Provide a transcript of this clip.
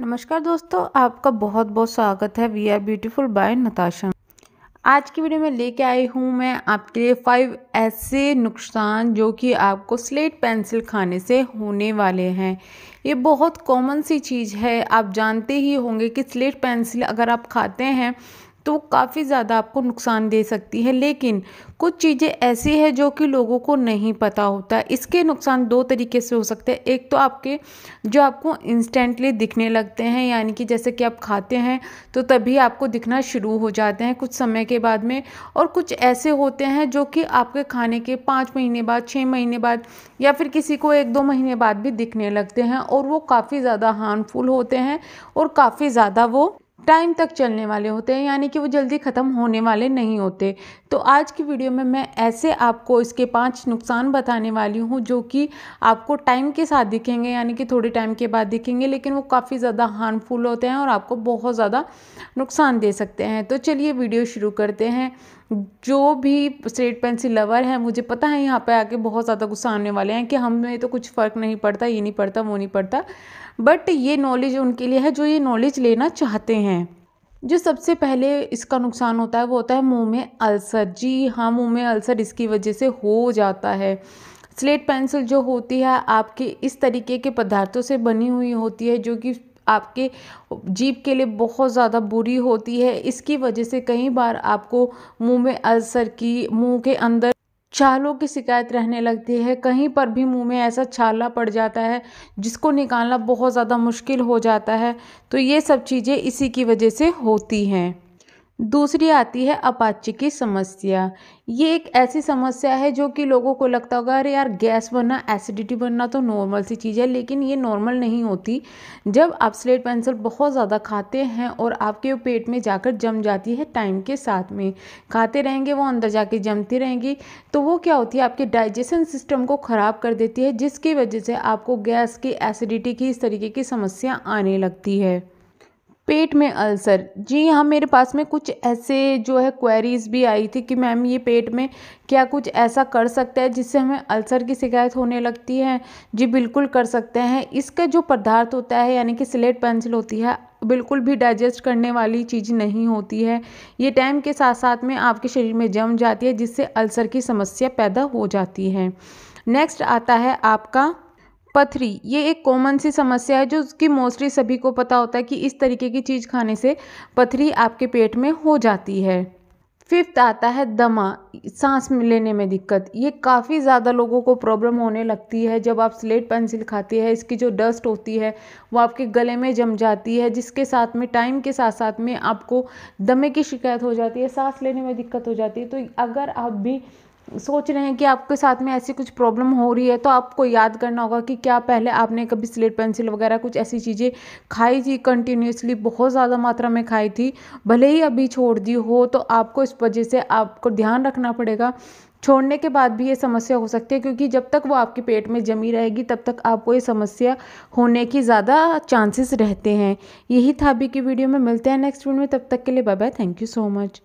नमस्कार दोस्तों आपका बहुत बहुत स्वागत है we are beautiful by Natasha आज की वीडियो में लेके आई हूँ मैं आपके लिए फाइव ऐसे नुकसान जो कि आपको स्लेट पेंसिल खाने से होने वाले हैं ये बहुत कॉमन सी चीज़ है आप जानते ही होंगे कि स्लेट पेंसिल अगर आप खाते हैं तो वो काफ़ी ज़्यादा आपको नुकसान दे सकती है लेकिन कुछ चीज़ें ऐसी है जो कि लोगों को नहीं पता होता इसके नुकसान दो तरीके से हो सकते हैं एक तो आपके जो आपको इंस्टेंटली दिखने लगते हैं यानी कि जैसे कि आप खाते हैं तो तभी आपको दिखना शुरू हो जाते हैं कुछ समय के बाद में और कुछ ऐसे होते हैं जो कि आपके खाने के पाँच महीने बाद छः महीने बाद या फिर किसी को एक दो महीने बाद भी दिखने लगते हैं और वो काफ़ी ज़्यादा हार्मफुल होते हैं और काफ़ी ज़्यादा वो टाइम तक चलने वाले होते हैं यानी कि वो जल्दी ख़त्म होने वाले नहीं होते तो आज की वीडियो में मैं ऐसे आपको इसके पाँच नुकसान बताने वाली हूँ जो कि आपको टाइम के साथ दिखेंगे यानी कि थोड़े टाइम के बाद दिखेंगे लेकिन वो काफ़ी ज़्यादा हार्मफुल होते हैं और आपको बहुत ज़्यादा नुकसान दे सकते हैं तो चलिए वीडियो शुरू करते हैं जो भी स्ट्रेट पेंसिल लवर हैं मुझे पता है यहाँ पर आके बहुत ज़्यादा गुस्सा आने वाले हैं कि हमें तो कुछ फ़र्क नहीं पड़ता ये नहीं पड़ता वो नहीं पड़ता बट ये नॉलेज उनके लिए है जो ये नॉलेज लेना चाहते हैं जो सबसे पहले इसका नुकसान होता है वो होता है मुंह में अल्सर जी हाँ मुंह में अल्सर इसकी वजह से हो जाता है स्लेट पेंसिल जो होती है आपके इस तरीके के पदार्थों से बनी हुई होती है जो कि आपके जीप के लिए बहुत ज़्यादा बुरी होती है इसकी वजह से कई बार आपको मुंह में अल्सर की मुंह के अंदर छालों की शिकायत रहने लगती है कहीं पर भी मुँह में ऐसा छाला पड़ जाता है जिसको निकालना बहुत ज़्यादा मुश्किल हो जाता है तो ये सब चीज़ें इसी की वजह से होती हैं दूसरी आती है अपाची की समस्या ये एक ऐसी समस्या है जो कि लोगों को लगता होगा अरे यार गैस बनना एसिडिटी बनना तो नॉर्मल सी चीज़ है लेकिन ये नॉर्मल नहीं होती जब आप स्लेट पेंसिल बहुत ज़्यादा खाते हैं और आपके पेट में जाकर जम जाती है टाइम के साथ में खाते रहेंगे वो अंदर जाके जमती रहेंगी तो वो क्या होती है आपके डाइजेशन सिस्टम को ख़राब कर देती है जिसकी वजह से आपको गैस की एसिडिटी की इस तरीके की समस्या आने लगती है पेट में अल्सर जी हाँ मेरे पास में कुछ ऐसे जो है क्वेरीज़ भी आई थी कि मैम ये पेट में क्या कुछ ऐसा कर सकता है जिससे हमें अल्सर की शिकायत होने लगती है जी बिल्कुल कर सकते हैं इसका जो पदार्थ होता है यानी कि स्लेट पेंसिल होती है बिल्कुल भी डाइजेस्ट करने वाली चीज़ नहीं होती है ये टाइम के साथ साथ में आपके शरीर में जम जाती है जिससे अल्सर की समस्या पैदा हो जाती है नेक्स्ट आता है आपका पथरी ये एक कॉमन सी समस्या है जो उसकी मोस्टली सभी को पता होता है कि इस तरीके की चीज़ खाने से पथरी आपके पेट में हो जाती है फिफ्थ आता है दमा सांस लेने में दिक्कत ये काफ़ी ज़्यादा लोगों को प्रॉब्लम होने लगती है जब आप स्लेट पेंसिल खाते हैं इसकी जो डस्ट होती है वो आपके गले में जम जाती है जिसके साथ में टाइम के साथ साथ में आपको दमे की शिकायत हो जाती है सांस लेने में दिक्कत हो जाती है तो अगर आप भी सोच रहे हैं कि आपके साथ में ऐसी कुछ प्रॉब्लम हो रही है तो आपको याद करना होगा कि क्या पहले आपने कभी स्लेट पेंसिल वगैरह कुछ ऐसी चीज़ें खाई थी कंटिन्यूसली बहुत ज़्यादा मात्रा में खाई थी भले ही अभी छोड़ दी हो तो आपको इस वजह से आपको ध्यान रखना पड़ेगा छोड़ने के बाद भी ये समस्या हो सकती है क्योंकि जब तक वो आपके पेट में जमी रहेगी तब तक आपको ये समस्या होने की ज़्यादा चांसेस रहते हैं यही था अभी की वीडियो में मिलते हैं नेक्स्ट वीडियो में तब तक के लिए bye bye thank you so much